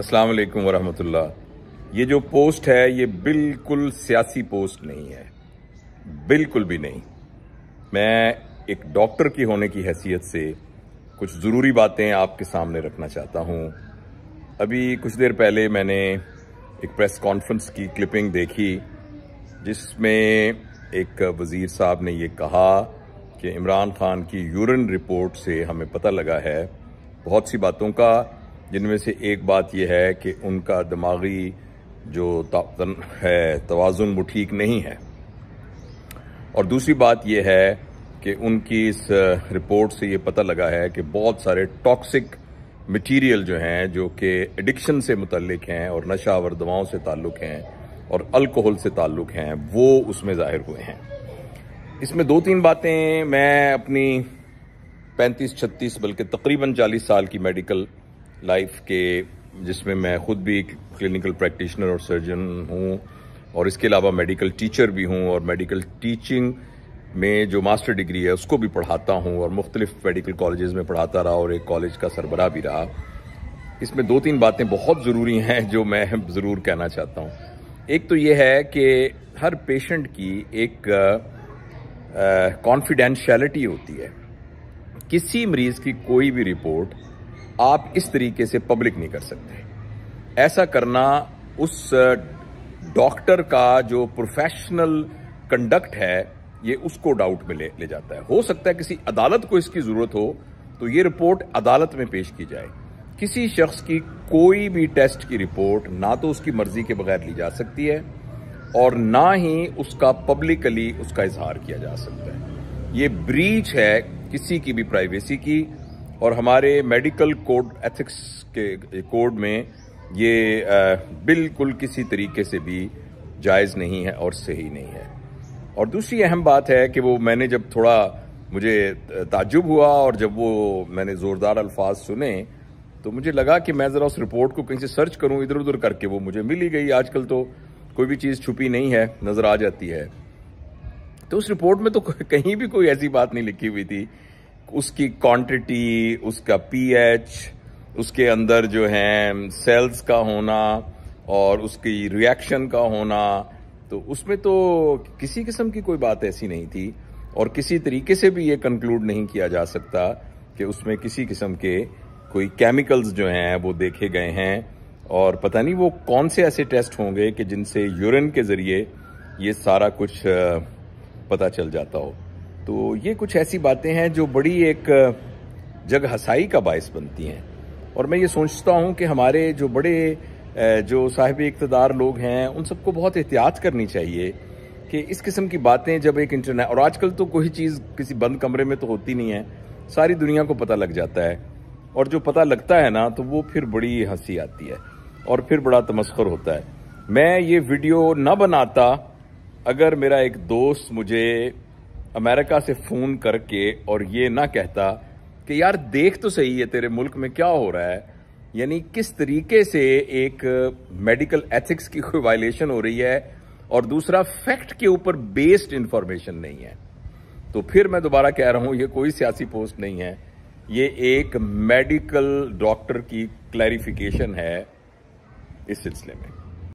अस्सलाम वालेकुम वरहमतुल्लाह ये जो पोस्ट है ये बिल्कुल सियासी पोस्ट नहीं है बिल्कुल भी नहीं मैं एक डॉक्टर की होने की हैसियत से कुछ ज़रूरी बातें आपके सामने रखना चाहता हूँ अभी कुछ देर पहले मैंने एक प्रेस कॉन्फ्रेंस की क्लिपिंग देखी जिसमें एक वज़ीर साहब ने ये कहा कि इमरान खान की यूरिन रिपोर्ट से हमें पता लगा है बहुत सी बातों का जिनमें से एक बात यह है कि उनका दिमागी जो है तोज़ुन वो ठीक नहीं है और दूसरी बात यह है कि उनकी इस रिपोर्ट से ये पता लगा है कि बहुत सारे टॉक्सिक मटेरियल जो हैं जो कि एडिक्शन से मुतलक हैं और नशावर दवाओं से ताल्लुक़ हैं और अल्कोहल से ताल्लुक़ हैं वो उसमें ज़ाहिर हुए हैं इसमें दो तीन बातें मैं अपनी पैंतीस छत्तीस बल्कि तकरीबन चालीस साल की मेडिकल लाइफ के जिसमें मैं ख़ुद भी एक क्लिनिकल प्रैक्टिशनर और सर्जन हूँ और इसके अलावा मेडिकल टीचर भी हूँ और मेडिकल टीचिंग में जो मास्टर डिग्री है उसको भी पढ़ाता हूँ और मुख्तलिफ मेडिकल कॉलेज में पढ़ाता रहा और एक कॉलेज का सरबराह भी रहा इसमें दो तीन बातें बहुत ज़रूरी हैं जो मैं ज़रूर कहना चाहता हूँ एक तो ये है कि हर पेशेंट की एक कॉन्फिडेंशलिटी होती है किसी मरीज़ की कोई भी रिपोर्ट आप इस तरीके से पब्लिक नहीं कर सकते ऐसा करना उस डॉक्टर का जो प्रोफेशनल कंडक्ट है ये उसको डाउट में ले, ले जाता है हो सकता है किसी अदालत को इसकी ज़रूरत हो तो ये रिपोर्ट अदालत में पेश की जाए किसी शख्स की कोई भी टेस्ट की रिपोर्ट ना तो उसकी मर्जी के बगैर ली जा सकती है और ना ही उसका पब्लिकली उसका इजहार किया जा सकता है ये ब्रीच है किसी की भी प्राइवेसी की और हमारे मेडिकल कोड एथिक्स के कोड में ये बिल्कुल किसी तरीके से भी जायज़ नहीं है और सही नहीं है और दूसरी अहम बात है कि वो मैंने जब थोड़ा मुझे ताजुब हुआ और जब वो मैंने ज़ोरदार अल्फाज सुने तो मुझे लगा कि मैं ज़रा उस रिपोर्ट को कहीं से सर्च करूं इधर उधर करके वो मुझे मिल ही गई आजकल तो कोई भी चीज़ छुपी नहीं है नज़र आ जाती है तो उस रिपोर्ट में तो कहीं भी कोई ऐसी बात नहीं लिखी हुई थी उसकी क्वांटिटी उसका पीएच उसके अंदर जो है सेल्स का होना और उसकी रिएक्शन का होना तो उसमें तो किसी किस्म की कोई बात ऐसी नहीं थी और किसी तरीके से भी ये कंक्लूड नहीं किया जा सकता कि उसमें किसी किस्म के कोई केमिकल्स जो हैं वो देखे गए हैं और पता नहीं वो कौन से ऐसे टेस्ट होंगे कि जिनसे यूरिन के ज़रिए ये सारा कुछ पता चल जाता हो तो ये कुछ ऐसी बातें हैं जो बड़ी एक जग हसाई का बायस बनती हैं और मैं ये सोचता हूँ कि हमारे जो बड़े जो साहिब इकतदार लोग हैं उन सबको बहुत एहतियात करनी चाहिए कि इस किस्म की बातें जब एक इंटरनेट और आजकल तो कोई चीज़ किसी बंद कमरे में तो होती नहीं है सारी दुनिया को पता लग जाता है और जो पता लगता है ना तो वो फिर बड़ी हंसी आती है और फिर बड़ा तमस्कर होता है मैं ये वीडियो ना बनाता अगर मेरा एक दोस्त मुझे अमेरिका से फ़ोन करके और ये ना कहता कि यार देख तो सही है तेरे मुल्क में क्या हो रहा है यानी किस तरीके से एक मेडिकल एथिक्स की कोई वायलेशन हो रही है और दूसरा फैक्ट के ऊपर बेस्ड इंफॉर्मेशन नहीं है तो फिर मैं दोबारा कह रहा हूं ये कोई सियासी पोस्ट नहीं है ये एक मेडिकल डॉक्टर की क्लैरिफिकेशन है इस सिलसिले में